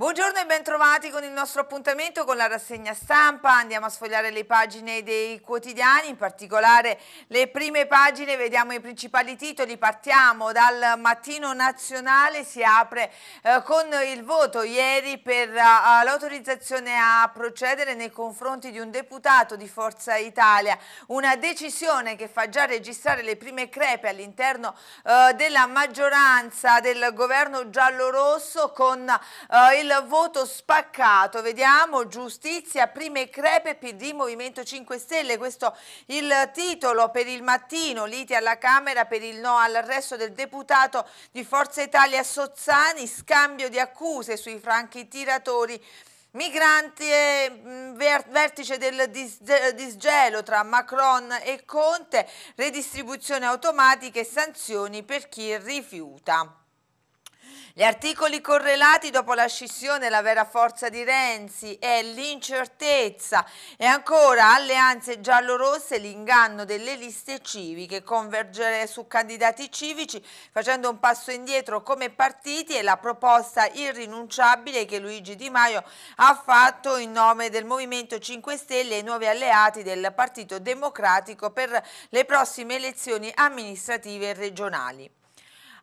Buongiorno e bentrovati con il nostro appuntamento con la rassegna stampa. Andiamo a sfogliare le pagine dei quotidiani, in particolare le prime pagine, vediamo i principali titoli. Partiamo dal mattino nazionale, si apre eh, con il voto ieri per uh, l'autorizzazione a procedere nei confronti di un deputato di Forza Italia. Una decisione che fa già registrare le prime crepe all'interno uh, della maggioranza del governo giallo-rosso con uh, il il voto spaccato, vediamo giustizia, prime crepe, PD, Movimento 5 Stelle, questo il titolo per il mattino, liti alla Camera per il no all'arresto del deputato di Forza Italia Sozzani, scambio di accuse sui franchi tiratori Migranti, mm, vertice del disgelo tra Macron e Conte, redistribuzione automatica e sanzioni per chi rifiuta. Gli articoli correlati dopo la scissione, la vera forza di Renzi è l'incertezza e ancora alleanze giallorosse, l'inganno delle liste civiche, convergere su candidati civici facendo un passo indietro come partiti e la proposta irrinunciabile che Luigi Di Maio ha fatto in nome del Movimento 5 Stelle e i nuovi alleati del Partito Democratico per le prossime elezioni amministrative e regionali.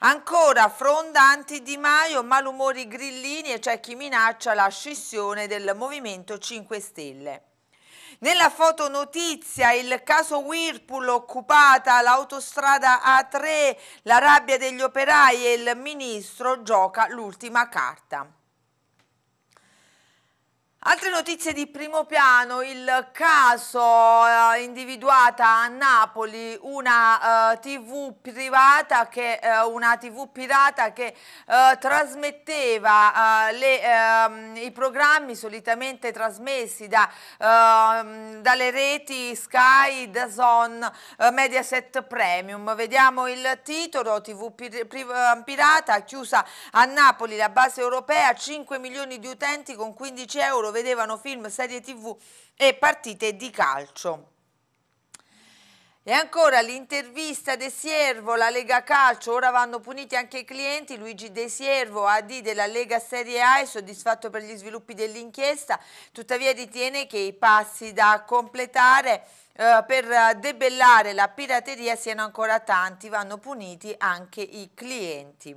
Ancora frondanti Di Maio, malumori grillini e c'è chi minaccia la scissione del Movimento 5 Stelle. Nella fotonotizia il caso Whirlpool occupata, l'autostrada A3, la rabbia degli operai e il ministro gioca l'ultima carta. Altre notizie di primo piano, il caso eh, individuata a Napoli, una eh, tv privata che, eh, una tv pirata che eh, trasmetteva eh, le, ehm, i programmi solitamente trasmessi da, ehm, dalle reti Sky, Dazon, eh, Mediaset Premium. Vediamo il titolo, tv pir ehm, pirata, chiusa a Napoli la base europea, 5 milioni di utenti con 15 euro vedevano film, serie tv e partite di calcio. E ancora l'intervista De Siervo, la Lega Calcio, ora vanno puniti anche i clienti, Luigi De Siervo, AD della Lega Serie A, è soddisfatto per gli sviluppi dell'inchiesta, tuttavia ritiene che i passi da completare eh, per debellare la pirateria siano ancora tanti, vanno puniti anche i clienti.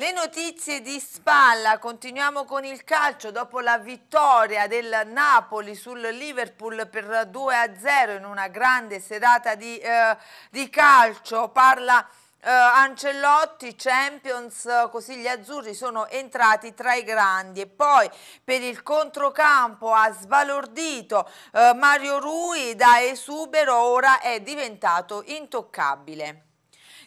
Le notizie di spalla, continuiamo con il calcio dopo la vittoria del Napoli sul Liverpool per 2-0 in una grande serata di, eh, di calcio, parla eh, Ancellotti, Champions, così gli azzurri sono entrati tra i grandi e poi per il controcampo ha sbalordito eh, Mario Rui da esubero, ora è diventato intoccabile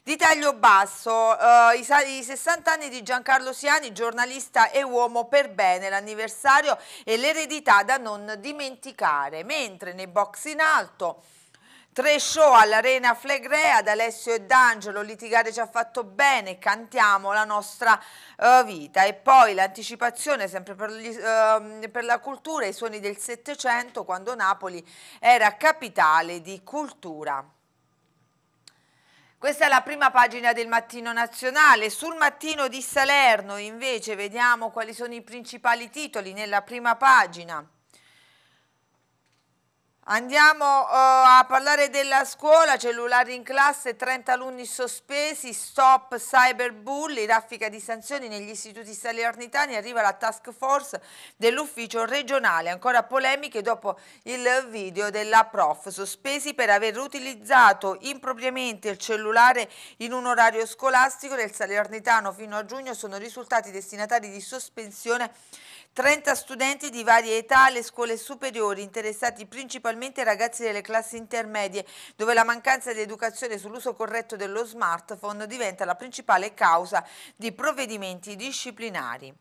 di taglio basso, eh, i, i 60 anni di Giancarlo Siani, giornalista e uomo per bene, l'anniversario e l'eredità da non dimenticare, mentre nei box in alto... Tre show all'Arena Flegrea ad Alessio e D'Angelo, litigare ci ha fatto bene, cantiamo la nostra uh, vita. E poi l'anticipazione sempre per, gli, uh, per, la cultura, i suoni del Settecento, quando Napoli era capitale di cultura. Questa è la prima pagina del Mattino Nazionale. Sul Mattino di Salerno invece vediamo quali sono i principali titoli nella prima pagina. Andiamo uh, a parlare della scuola, cellulari in classe, 30 alunni sospesi, stop cyberbully, raffica di sanzioni negli istituti salernitani, arriva la task force dell'ufficio regionale, ancora polemiche dopo il video della prof, sospesi per aver utilizzato impropriamente il cellulare in un orario scolastico del salernitano fino a giugno sono risultati destinatari di sospensione 30 studenti di varie età alle scuole superiori interessati principalmente principalmente i ragazzi delle classi intermedie, dove la mancanza di educazione sull'uso corretto dello smartphone diventa la principale causa di provvedimenti disciplinari.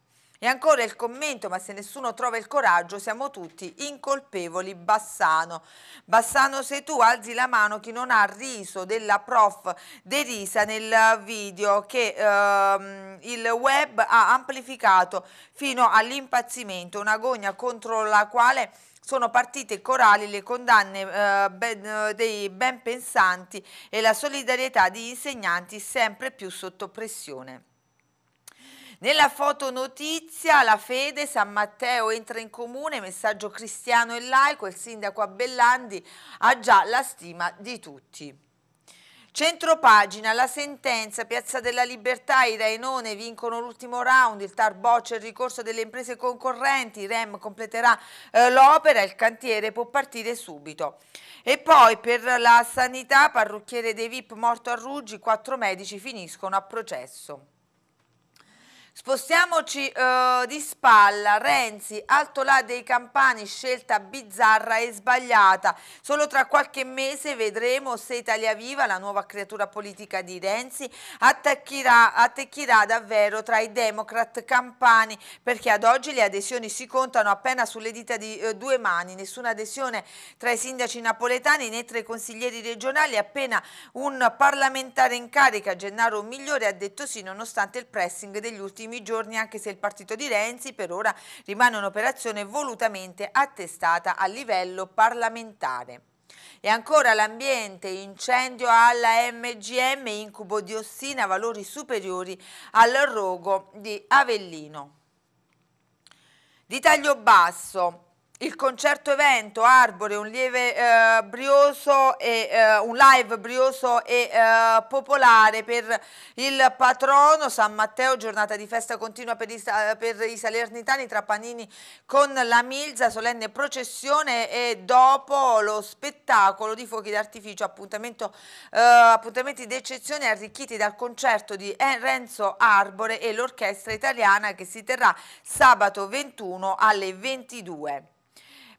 E ancora il commento, ma se nessuno trova il coraggio siamo tutti incolpevoli, Bassano. Bassano sei tu, alzi la mano chi non ha riso della prof derisa nel video che ehm, il web ha amplificato fino all'impazzimento, una gogna contro la quale sono partite corali le condanne eh, ben, eh, dei ben pensanti e la solidarietà di insegnanti sempre più sotto pressione. Nella fotonotizia La Fede, San Matteo entra in comune, messaggio cristiano e laico, il sindaco Abellandi ha già la stima di tutti. Centro pagina, la sentenza, Piazza della Libertà, i Rainone vincono l'ultimo round, il TAR boccia il ricorso delle imprese concorrenti, REM completerà eh, l'opera, il cantiere può partire subito. E poi per la sanità, parrucchiere De VIP morto a Ruggi, quattro medici finiscono a processo. Spostiamoci eh, di spalla, Renzi, alto là dei campani, scelta bizzarra e sbagliata. Solo tra qualche mese vedremo se Italia Viva, la nuova creatura politica di Renzi, attaccherà, attecchirà davvero tra i democrat campani, perché ad oggi le adesioni si contano appena sulle dita di eh, due mani, nessuna adesione tra i sindaci napoletani né tra i consiglieri regionali, appena un parlamentare in carica, Gennaro Migliore, ha detto sì nonostante il pressing degli ultimi ultimi giorni anche se il partito di Renzi per ora rimane un'operazione volutamente attestata a livello parlamentare. E ancora l'ambiente, incendio alla MGM, incubo di ossina, valori superiori al rogo di Avellino. Di taglio basso, il concerto evento Arbore, un lieve eh, brioso e eh, un live brioso e eh, popolare per il patrono San Matteo, giornata di festa continua per i, per i salernitani tra panini con la Milza, solenne processione e dopo lo spettacolo di fuochi d'artificio, eh, appuntamenti d'eccezione arricchiti dal concerto di Renzo Arbore e l'orchestra italiana che si terrà sabato 21 alle 22.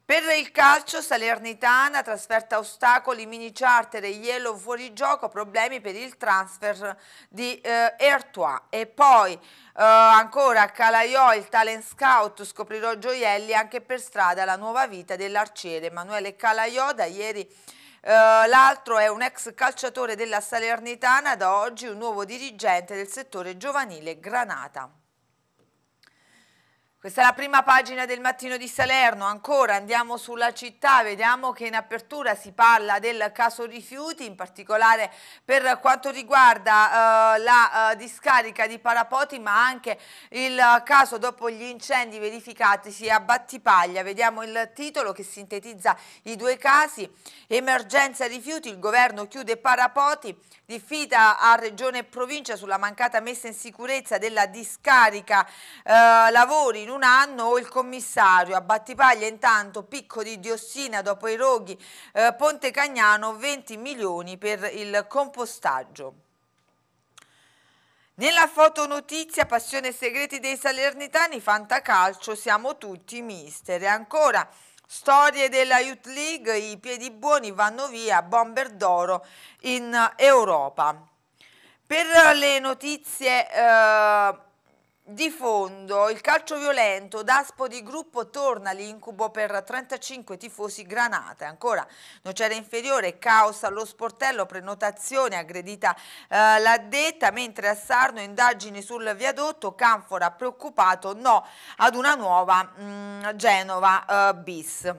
Per il calcio Salernitana, trasferta ostacoli, mini charter e Yellow fuorigioco, problemi per il transfer di eh, Ertois. E poi eh, ancora Calaiò, il talent scout, scoprirò gioielli anche per strada la nuova vita dell'arciere Emanuele Calaiò da ieri Uh, l'altro è un ex calciatore della Salernitana, da oggi un nuovo dirigente del settore giovanile Granata. Questa è la prima pagina del mattino di Salerno, ancora andiamo sulla città, vediamo che in apertura si parla del caso rifiuti, in particolare per quanto riguarda eh, la eh, discarica di Parapoti, ma anche il caso dopo gli incendi verificatisi a Battipaglia. Vediamo il titolo che sintetizza i due casi. Emergenza rifiuti, il governo chiude Parapoti, diffida a Regione e Provincia sulla mancata messa in sicurezza della discarica eh, lavori in un anno, il commissario a Battipaglia intanto picco di diossina dopo i roghi eh, Ponte Cagnano 20 milioni per il compostaggio. Nella fotonotizia Passione segreti dei Salernitani, Fantacalcio, siamo tutti mister. E ancora storie della Youth League, i piedi buoni vanno via, bomber d'oro in Europa. Per le notizie... Eh, di fondo, il calcio violento, Daspo di gruppo torna l'incubo per 35 tifosi granate. Ancora Nocera inferiore, caos allo sportello, prenotazione aggredita eh, l'addetta, mentre a Sarno indagini sul viadotto, Canfora preoccupato no ad una nuova mh, mm, Genova eh, bis.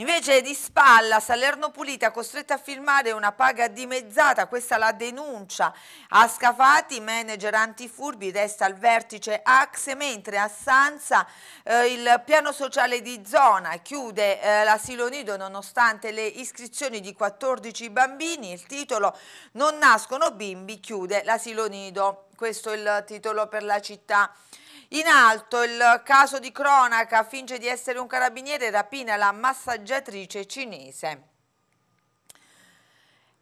Invece di spalla, Salerno Pulita costretta a firmare una paga dimezzata, questa la denuncia. A Scafati, manager antifurbi, resta al vertice Axe, mentre a Sanza eh, il piano sociale di zona chiude eh, l'asilo nido nonostante le iscrizioni di 14 bambini. Il titolo Non nascono bimbi chiude l'asilo nido. Questo è il titolo per la città. In alto il caso di cronaca finge di essere un carabiniere e rapina la massaggiatrice cinese.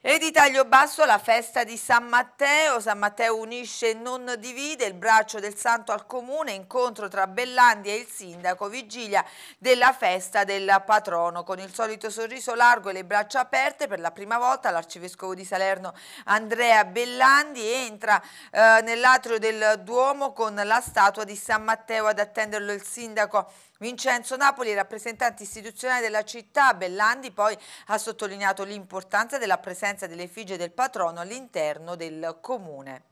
E di taglio basso la festa di San Matteo, San Matteo unisce e non divide il braccio del santo al comune, incontro tra Bellandi e il sindaco, vigilia della festa del patrono. Con il solito sorriso largo e le braccia aperte, per la prima volta l'arcivescovo di Salerno Andrea Bellandi entra eh, nell'atrio del Duomo con la statua di San Matteo ad attenderlo il sindaco Bellandi. Vincenzo Napoli, rappresentante istituzionale della città, Bellandi poi ha sottolineato l'importanza della presenza dell'effigie del patrono all'interno del comune.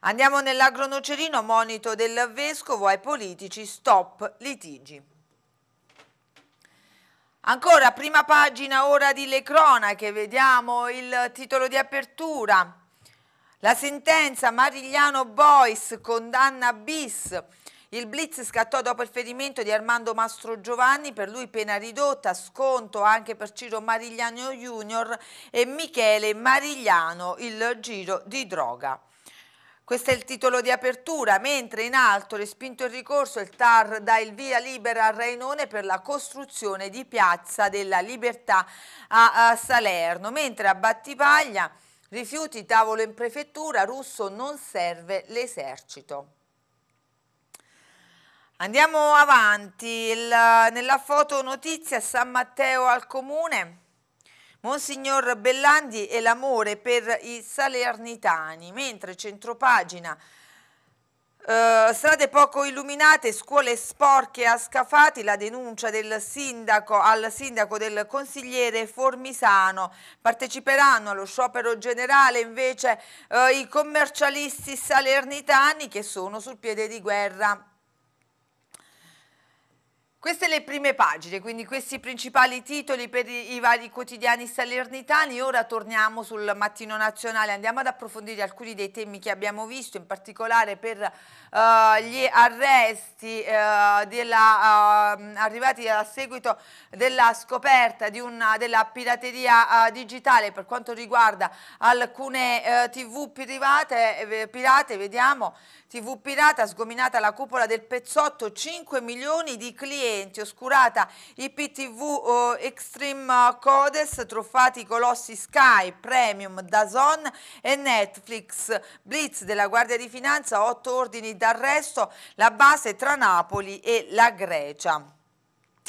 Andiamo nell'agronocerino, monito del Vescovo ai politici, stop litigi. Ancora prima pagina ora di Le Cronache, vediamo il titolo di apertura. La sentenza Marigliano Bois condanna bis. Il blitz scattò dopo il ferimento di Armando Mastro Giovanni, per lui pena ridotta, sconto anche per Ciro Marigliano Junior e Michele Marigliano, il giro di droga. Questo è il titolo di apertura, mentre in alto respinto il ricorso il TAR dà il via libera a Rainone per la costruzione di Piazza della Libertà a, Salerno, mentre a Battipaglia rifiuti tavolo in prefettura, Russo non serve l'esercito. Andiamo avanti, Il, nella foto notizia San Matteo al Comune, Monsignor Bellandi e l'amore per i salernitani, mentre centropagina, eh, strade poco illuminate, scuole sporche a Scafati, la denuncia del sindaco al sindaco del consigliere Formisano. Parteciperanno allo sciopero generale invece eh, i commercialisti salernitani che sono sul piede di guerra queste le prime pagine, quindi questi principali titoli per i vari quotidiani salernitani. Ora torniamo sul mattino nazionale, andiamo ad approfondire alcuni dei temi che abbiamo visto, in particolare per uh, gli arresti uh, della, uh, arrivati a seguito della scoperta una, della pirateria digitale per quanto riguarda alcune tv private, pirate, vediamo, tv pirata, sgominata la cupola del Pezzotto, 5 milioni di clienti clienti, oscurata IPTV eh, Extreme Codes, truffati i colossi Sky, Premium, Dazon e Netflix. Blitz della Guardia di Finanza, otto ordini d'arresto, la base tra Napoli e la Grecia.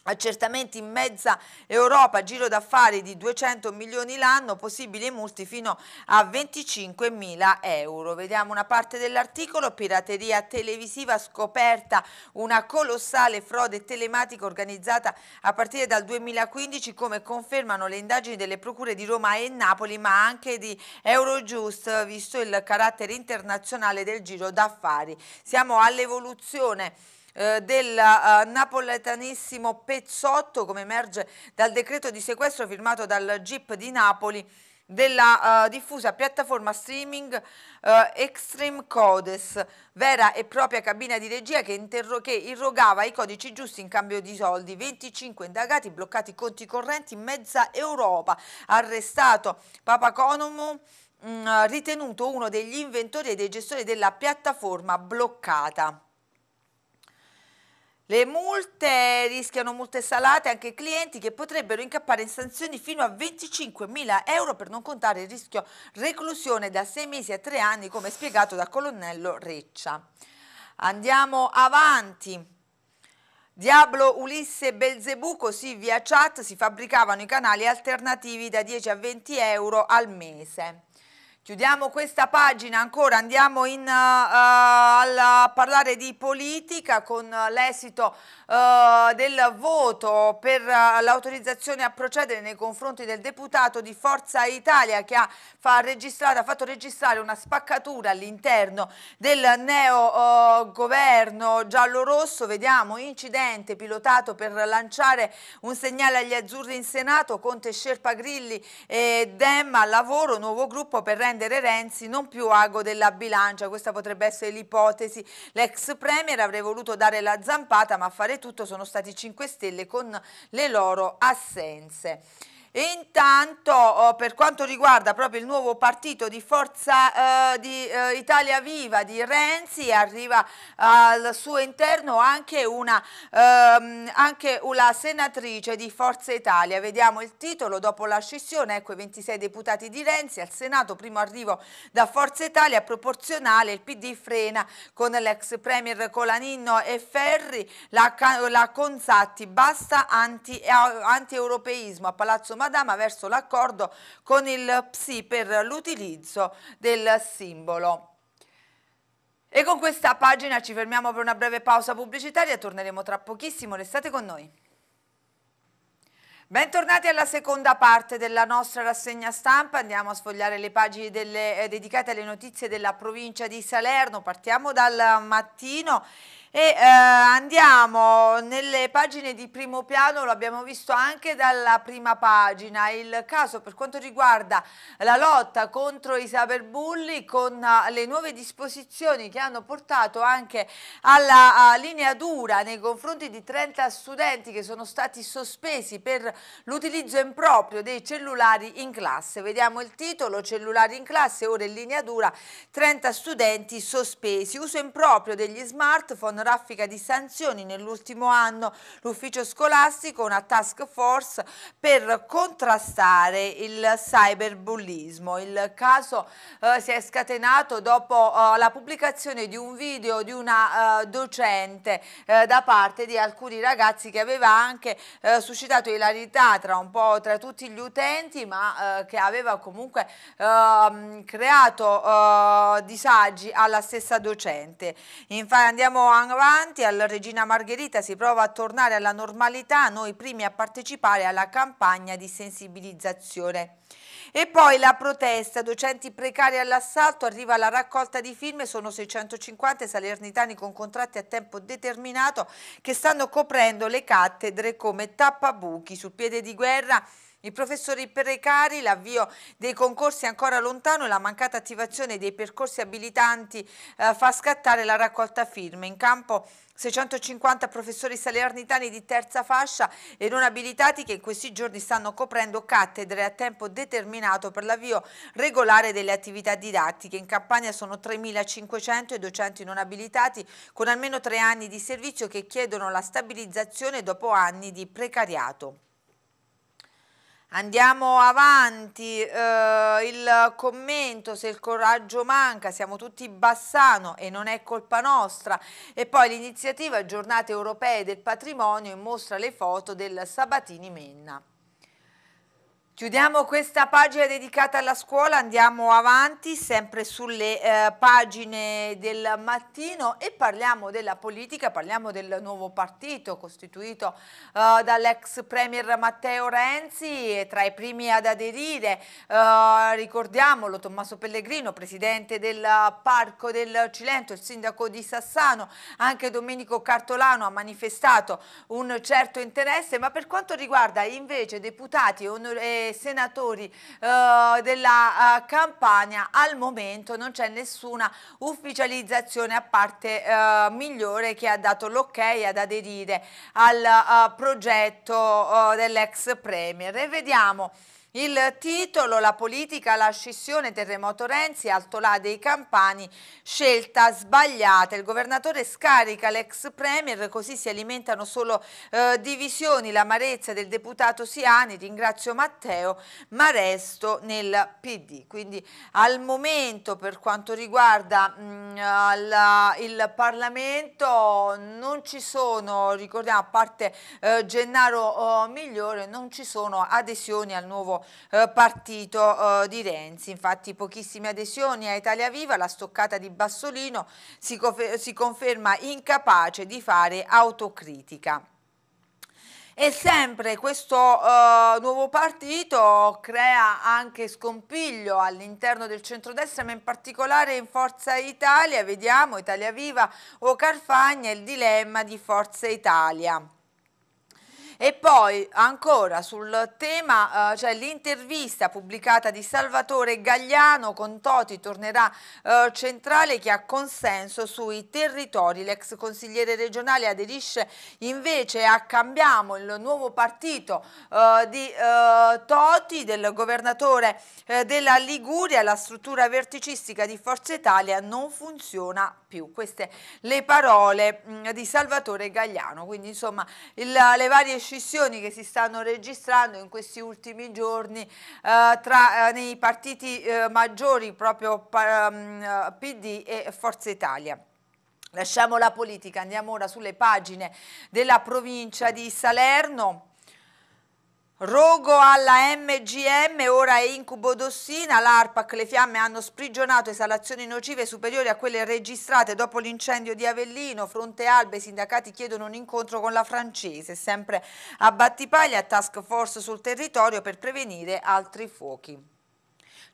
Accertamenti in mezza Europa, giro d'affari di 200 milioni l'anno, possibili multi fino a 25 mila euro. Vediamo una parte dell'articolo, pirateria televisiva scoperta, una colossale frode telematica organizzata a partire dal 2015 come confermano le indagini delle procure di Roma e Napoli ma anche di Eurojust visto il carattere internazionale del giro d'affari. Siamo all'evoluzione eh, del eh, napoletanissimo Pezzotto, come emerge dal decreto di sequestro firmato dal GIP di Napoli della uh, diffusa piattaforma streaming uh, Extreme Codes, vera e propria cabina di regia che, che, irrogava i codici giusti in cambio di soldi. 25 indagati, bloccati conti correnti in mezza Europa, arrestato Papa Conomo mm, ritenuto uno degli inventori e dei gestori della piattaforma bloccata. Le multe rischiano multe salate anche ai clienti che potrebbero incappare in sanzioni fino a 25.000 euro per non contare il rischio reclusione da 6 mesi a 3 anni come spiegato da colonnello Reccia. Andiamo avanti. Diablo, Ulisse e Belzebù, così via chat si fabbricavano i canali alternativi da 10 a 20 euro al mese. Chiudiamo questa pagina ancora, andiamo in, uh, uh, a parlare di politica con l'esito uh, del voto per l'autorizzazione a procedere nei confronti del deputato di Forza Italia che ha, fa ha fatto registrare una spaccatura all'interno del neo governo giallo-rosso. Vediamo incidente pilotato per lanciare un segnale agli azzurri in Senato, Conte Scerpa Grilli e Demma, lavoro, nuovo gruppo per rendere rendere Renzi non più ago della bilancia, questa potrebbe essere l'ipotesi. L'ex premier avrei voluto dare la zampata ma a fare tutto sono stati 5 Stelle con le loro assenze. Intanto oh, per quanto riguarda proprio il nuovo partito di Forza eh, di eh, Italia Viva di Renzi arriva al suo interno anche una, ehm, anche una senatrice di Forza Italia. Vediamo il titolo dopo la scissione, ecco i 26 deputati di Renzi al Senato, primo arrivo da Forza Italia proporzionale, il PD frena con l'ex premier Colaninno e Ferri, la, la Consatti basta anti-europeismo anti a Palazzo Marzano Madama verso l'accordo con il PSI per l'utilizzo del simbolo. E con questa pagina ci fermiamo per una breve pausa pubblicitaria, torneremo tra pochissimo, restate con noi. Bentornati alla seconda parte della nostra rassegna stampa, andiamo a sfogliare le pagine delle, eh, dedicate alle notizie della provincia di Salerno, partiamo dal mattino e eh, andiamo nelle pagine di primo piano, lo abbiamo visto anche dalla prima pagina, il caso per quanto riguarda la lotta contro i cyberbulli con uh, le nuove disposizioni che hanno portato anche alla uh, linea dura nei confronti di 30 studenti che sono stati sospesi per l'utilizzo improprio dei cellulari in classe. Vediamo il titolo, cellulari in classe, ora in linea dura, 30 studenti sospesi. Uso improprio degli smartphone raffica di sanzioni. Nell'ultimo anno l'ufficio scolastico una task force per contrastare il cyberbullismo. Il caso eh, si è scatenato dopo eh, la pubblicazione di un video di una eh, docente eh, da parte di alcuni ragazzi che aveva anche eh, suscitato ilarità tra un po' tra tutti gli utenti ma eh, che aveva comunque ehm, creato disagi alla stessa docente. Infatti andiamo anche avanti, alla Regina Margherita si prova a tornare alla normalità, noi primi a partecipare alla campagna di sensibilizzazione. E poi la protesta, docenti precari all'assalto, arriva la raccolta di firme, sono 650 salernitani con contratti a tempo determinato che stanno coprendo le cattedre come tappabuchi sul piede di guerra i professori precari, l'avvio dei concorsi ancora lontano e la mancata attivazione dei percorsi abilitanti eh, fa scattare la raccolta firme. In campo 650 professori salernitani di terza fascia e non abilitati che in questi giorni stanno coprendo cattedre a tempo determinato per l'avvio regolare delle attività didattiche. In Campania sono 3.500 i docenti non abilitati con almeno tre anni di servizio che chiedono la stabilizzazione dopo anni di precariato. Andiamo avanti, eh, il commento se il coraggio manca, siamo tutti Bassano e non è colpa nostra e poi l'iniziativa Giornate Europee del Patrimonio mostra le foto del Sabatini Menna. Chiudiamo questa pagina dedicata alla scuola, andiamo avanti sempre sulle eh, pagine del mattino e parliamo della politica, parliamo del nuovo partito costituito eh, dall'ex premier Matteo Renzi tra i primi ad aderire eh, ricordiamolo Tommaso Pellegrino, presidente del Parco del Cilento, il sindaco di Sassano, anche Domenico Cartolano ha manifestato un certo interesse, ma per quanto riguarda invece deputati e senatori eh, della eh, Campania al momento non c'è nessuna ufficializzazione a parte eh, migliore che ha dato l'ok ad aderire al eh, progetto eh, dell'ex Premier e vediamo il titolo La politica la scissione terremoto Renzi, Altolà dei Campani, scelta sbagliata. Il governatore scarica l'ex premier, così si alimentano solo eh, divisioni, l'amarezza del deputato Siani, ringrazio Matteo, ma resto nel PD. Quindi al momento per quanto riguarda mh, mm, la, il Parlamento non ci sono, ricordiamo a parte eh, Gennaro oh, Migliore, non ci sono adesioni al nuovo eh, partito eh, di Renzi. Infatti pochissime adesioni a Italia Viva, la stoccata di Bassolino si, si conferma incapace di fare autocritica. E sempre questo uh, nuovo partito crea anche scompiglio all'interno del centrodestra, ma in particolare in Forza Italia, vediamo Italia Viva o Carfagna, il dilemma di Forza Italia. E poi ancora sul tema, eh, c'è cioè l'intervista pubblicata di Salvatore Gagliano con Toti tornerà eh, centrale che ha consenso sui territori. L'ex consigliere regionale aderisce invece a Cambiamo, il nuovo partito eh, di eh, Toti, del governatore eh, della Liguria. La struttura verticistica di Forza Italia non funziona più. Queste le parole mh, mm, di Salvatore Gagliano. Quindi insomma il, le varie scissioni che si stanno registrando in questi ultimi giorni eh, tra, eh, nei partiti eh, maggiori proprio pa, mm, eh, PD e Forza Italia. Lasciamo la politica, andiamo ora sulle pagine della provincia di Salerno Rogo alla MGM, ora è incubo d'ossina, l'ARPAC, le fiamme hanno sprigionato esalazioni nocive superiori a quelle registrate dopo l'incendio di Avellino, fronte albe, i sindacati chiedono un incontro con la francese, sempre a Battipaglia, task force sul territorio per prevenire altri fuochi.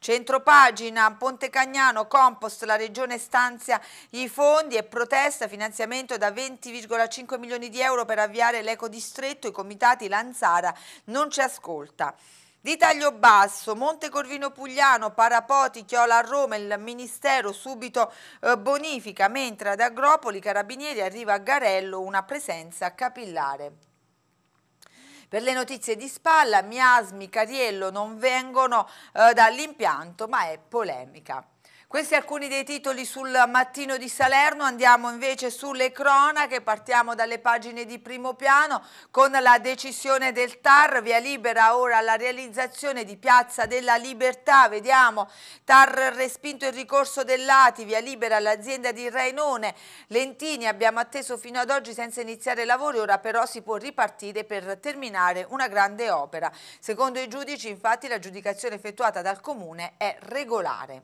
Centropagina, Ponte Cagnano, Compost, la regione stanzia i fondi e protesta finanziamento da 20,5 milioni di euro per avviare l'ecodistretto, i comitati Lanzara non ci ascolta. Di taglio basso, Monte Corvino Pugliano, Parapoti, Chiola a Roma, il Ministero subito eh, bonifica, mentre ad Agropoli, Carabinieri, arriva a Garello una presenza capillare. Per le notizie di spalla, miasmi, Cariello non vengono eh, dall'impianto, ma è polemica. Questi alcuni dei titoli sul mattino di Salerno, andiamo invece sulle cronache, partiamo dalle pagine di primo piano con la decisione del TAR, via libera ora alla realizzazione di Piazza della Libertà, vediamo TAR respinto il ricorso dell'ATI, via libera all'azienda di Rainone, Lentini abbiamo atteso fino ad oggi senza iniziare i lavori, ora però si può ripartire per terminare una grande opera. Secondo i giudici infatti la giudicazione effettuata dal Comune è regolare.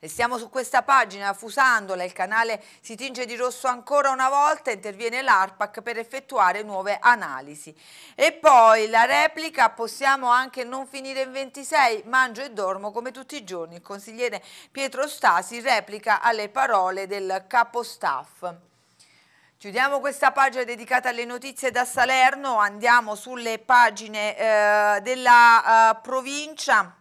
Restiamo su questa pagina, Fusandola, il canale si tinge di rosso ancora una volta, interviene l'ARPAC per effettuare nuove analisi. E poi la replica, possiamo anche non finire in 26, mangio e dormo come tutti i giorni. Il consigliere Pietro Stasi replica alle parole del capostaff. Chiudiamo questa pagina dedicata alle notizie da Salerno, andiamo sulle pagine eh, della eh, provincia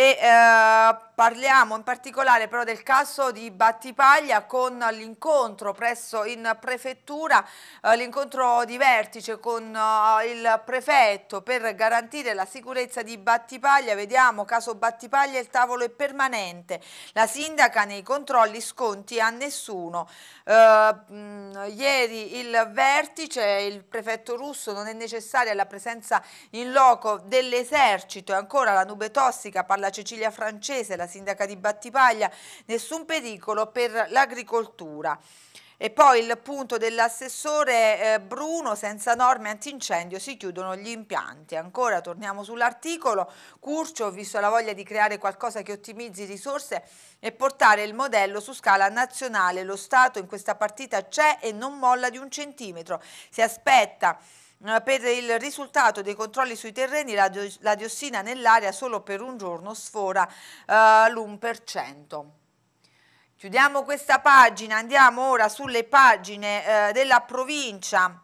e eh, parliamo in particolare però del caso di Battipaglia con l'incontro presso in prefettura, eh, l'incontro di vertice con eh, il prefetto per garantire la sicurezza di Battipaglia, vediamo caso Battipaglia il tavolo è permanente, la sindaca nei controlli sconti a nessuno, eh, mh, ieri il vertice, il prefetto russo non è necessaria la presenza in loco dell'esercito è ancora la nube tossica parla la Cecilia Francese, la sindaca di Battipaglia, nessun pericolo per l'agricoltura. E poi il punto dell'assessore eh, Bruno, senza norme antincendio si chiudono gli impianti. Ancora torniamo sull'articolo, Curcio ho visto la voglia di creare qualcosa che ottimizzi risorse e portare il modello su scala nazionale. Lo Stato in questa partita c'è e non molla di un centimetro. Si aspetta per il risultato dei controlli sui terreni la, la diossina nell'aria solo per un giorno sfora eh, l'1%. Chiudiamo questa pagina, andiamo ora sulle pagine eh, della provincia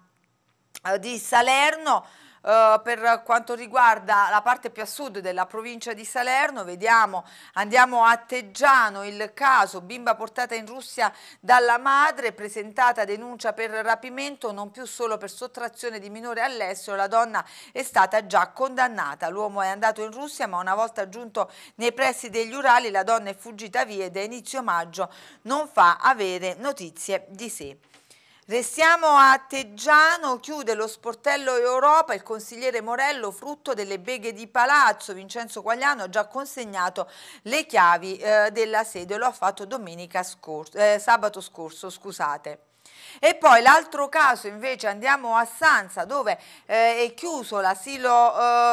eh, di Salerno. Eh, per quanto riguarda la parte più a sud della provincia di Salerno, vediamo, andiamo a Teggiano, il caso, bimba portata in Russia dalla madre, presentata denuncia per rapimento, non più solo per sottrazione di minore all'estero, la donna è stata già condannata, l'uomo è andato in Russia ma una volta giunto nei pressi degli Urali la donna è fuggita via ed è inizio maggio non fa avere notizie di sé. Restiamo a Teggiano, chiude lo sportello Europa, il consigliere Morello, frutto delle beghe di Palazzo, Vincenzo Quagliano ha già consegnato le chiavi eh, della sede, lo ha fatto domenica scorso, eh, sabato scorso, scusate. E poi l'altro caso invece andiamo a Sanza dove eh, è chiuso l'asilo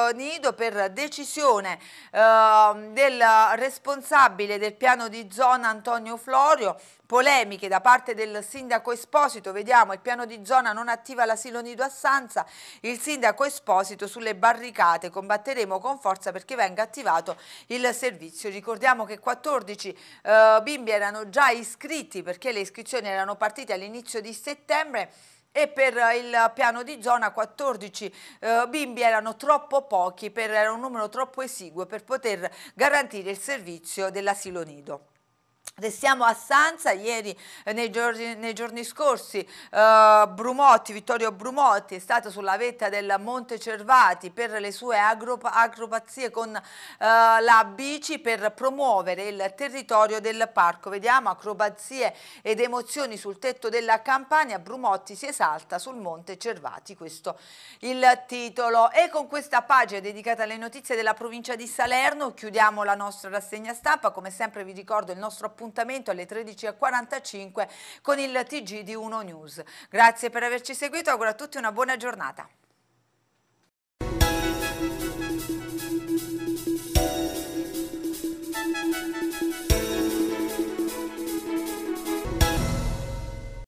eh, nido per decisione eh, del responsabile del piano di zona Antonio Florio polemiche da parte del sindaco Esposito, vediamo il piano di zona non attiva l'asilo nido a Sanza, il sindaco Esposito sulle barricate, combatteremo con forza perché venga attivato il servizio. Ricordiamo che 14 eh, bimbi erano già iscritti perché le iscrizioni erano partite all'inizio di settembre, e per il piano di zona 14 eh, bimbi erano troppo pochi, per, era un numero troppo esiguo per poter garantire il servizio dell'asilo nido. Restiamo a Sanza, ieri eh, nei giorni, nei giorni scorsi eh, Brumotti, Vittorio Brumotti è stato sulla vetta del Monte Cervati per le sue agro, acrobazie con eh, la bici per promuovere il territorio del parco. Vediamo acrobazie ed emozioni sul tetto della campagna, Brumotti si esalta sul Monte Cervati, questo il titolo. E con questa pagina dedicata alle notizie della provincia di Salerno chiudiamo la nostra rassegna stampa, come sempre vi ricordo il nostro appuntamento appuntamento alle 13.45 con il TG di Uno News. Grazie per averci seguito, auguro a tutti una buona giornata.